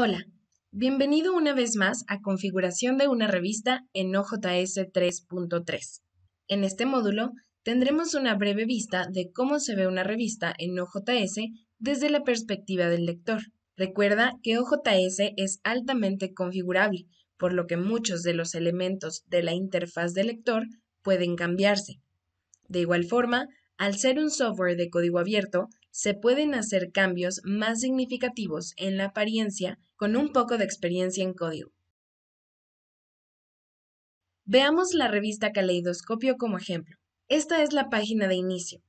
Hola, bienvenido una vez más a Configuración de una revista en OJS 3.3. En este módulo tendremos una breve vista de cómo se ve una revista en OJS desde la perspectiva del lector. Recuerda que OJS es altamente configurable, por lo que muchos de los elementos de la interfaz del lector pueden cambiarse. De igual forma, al ser un software de código abierto, se pueden hacer cambios más significativos en la apariencia con un poco de experiencia en código. Veamos la revista Caleidoscopio como ejemplo. Esta es la página de inicio.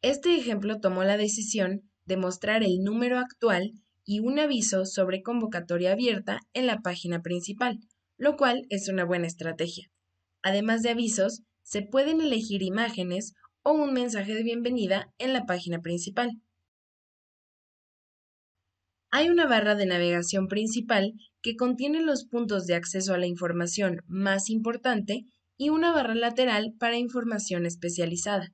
Este ejemplo tomó la decisión de mostrar el número actual y un aviso sobre convocatoria abierta en la página principal, lo cual es una buena estrategia. Además de avisos, se pueden elegir imágenes o un mensaje de bienvenida en la página principal. Hay una barra de navegación principal que contiene los puntos de acceso a la información más importante y una barra lateral para información especializada.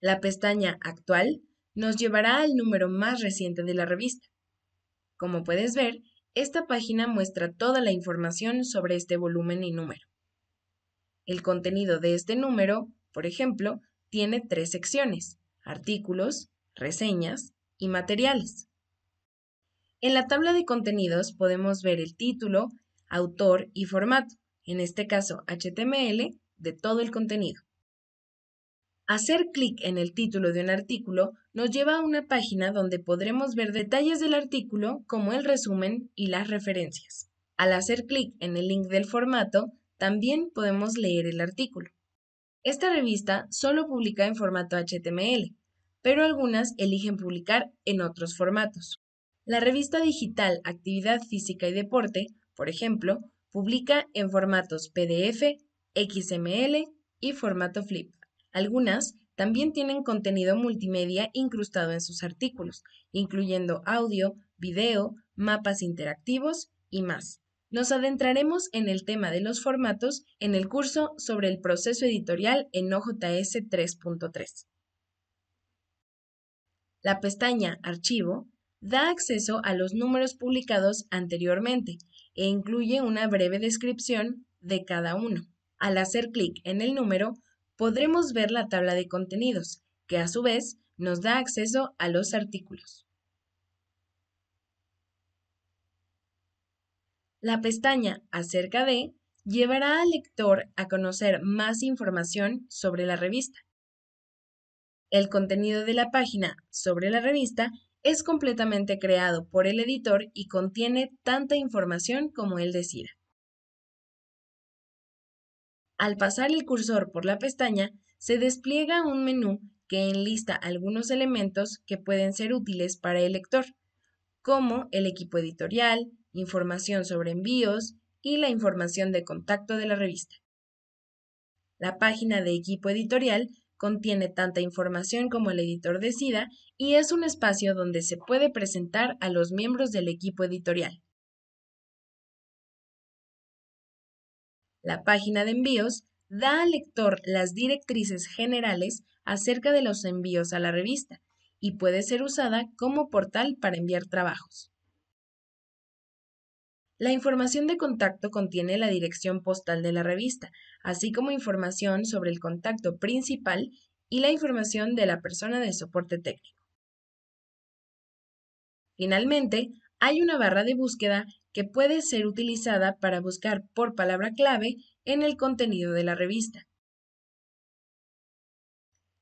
La pestaña Actual nos llevará al número más reciente de la revista. Como puedes ver, esta página muestra toda la información sobre este volumen y número. El contenido de este número, por ejemplo, tiene tres secciones, artículos, reseñas y materiales. En la tabla de contenidos podemos ver el título, autor y formato, en este caso HTML, de todo el contenido. Hacer clic en el título de un artículo nos lleva a una página donde podremos ver detalles del artículo como el resumen y las referencias. Al hacer clic en el link del formato, también podemos leer el artículo. Esta revista solo publica en formato HTML, pero algunas eligen publicar en otros formatos. La revista digital Actividad Física y Deporte, por ejemplo, publica en formatos PDF, XML y formato Flip. Algunas también tienen contenido multimedia incrustado en sus artículos, incluyendo audio, video, mapas interactivos y más. Nos adentraremos en el tema de los formatos en el curso sobre el proceso editorial en OJS 3.3. La pestaña Archivo da acceso a los números publicados anteriormente e incluye una breve descripción de cada uno. Al hacer clic en el número, podremos ver la tabla de contenidos, que a su vez nos da acceso a los artículos. La pestaña Acerca de llevará al lector a conocer más información sobre la revista. El contenido de la página sobre la revista es completamente creado por el editor y contiene tanta información como él decida. Al pasar el cursor por la pestaña, se despliega un menú que enlista algunos elementos que pueden ser útiles para el lector, como el equipo editorial, información sobre envíos y la información de contacto de la revista. La página de equipo editorial contiene tanta información como el editor decida y es un espacio donde se puede presentar a los miembros del equipo editorial. La página de envíos da al lector las directrices generales acerca de los envíos a la revista y puede ser usada como portal para enviar trabajos. La información de contacto contiene la dirección postal de la revista, así como información sobre el contacto principal y la información de la persona de soporte técnico. Finalmente, hay una barra de búsqueda que puede ser utilizada para buscar por palabra clave en el contenido de la revista.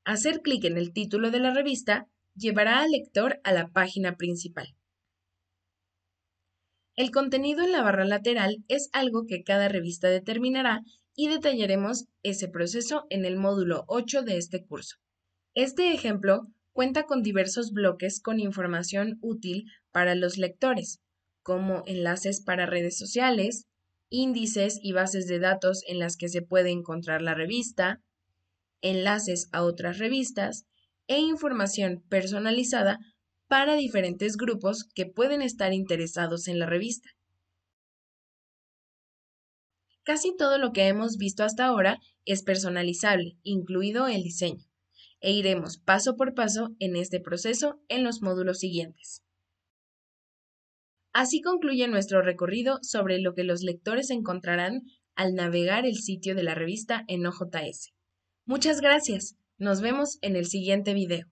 Hacer clic en el título de la revista llevará al lector a la página principal. El contenido en la barra lateral es algo que cada revista determinará y detallaremos ese proceso en el módulo 8 de este curso. Este ejemplo cuenta con diversos bloques con información útil para los lectores, como enlaces para redes sociales, índices y bases de datos en las que se puede encontrar la revista, enlaces a otras revistas e información personalizada para diferentes grupos que pueden estar interesados en la revista. Casi todo lo que hemos visto hasta ahora es personalizable, incluido el diseño, e iremos paso por paso en este proceso en los módulos siguientes. Así concluye nuestro recorrido sobre lo que los lectores encontrarán al navegar el sitio de la revista en OJS. Muchas gracias. Nos vemos en el siguiente video.